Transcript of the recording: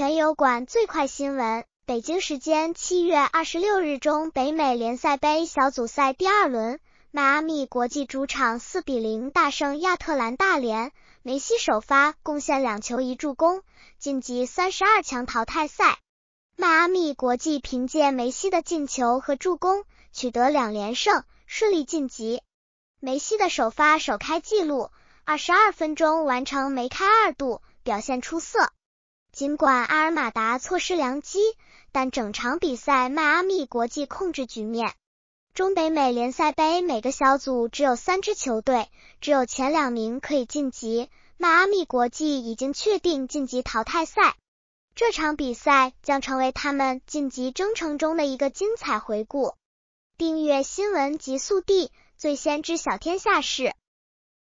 全油管最快新闻：北京时间七月二十六日，中北美联赛杯小组赛第二轮，迈阿密国际主场四比零大胜亚特兰大联，梅西首发贡献两球一助攻，晋级三十二强淘汰赛。迈阿密国际凭借梅西的进球和助攻，取得两连胜，顺利晋级。梅西的首发首开纪录，二十二分钟完成梅开二度，表现出色。尽管阿尔马达错失良机，但整场比赛迈阿密国际控制局面。中北美联赛杯每个小组只有三支球队，只有前两名可以晋级。迈阿密国际已经确定晋级淘汰赛，这场比赛将成为他们晋级征程中的一个精彩回顾。订阅新闻极速递，最先知晓天下事。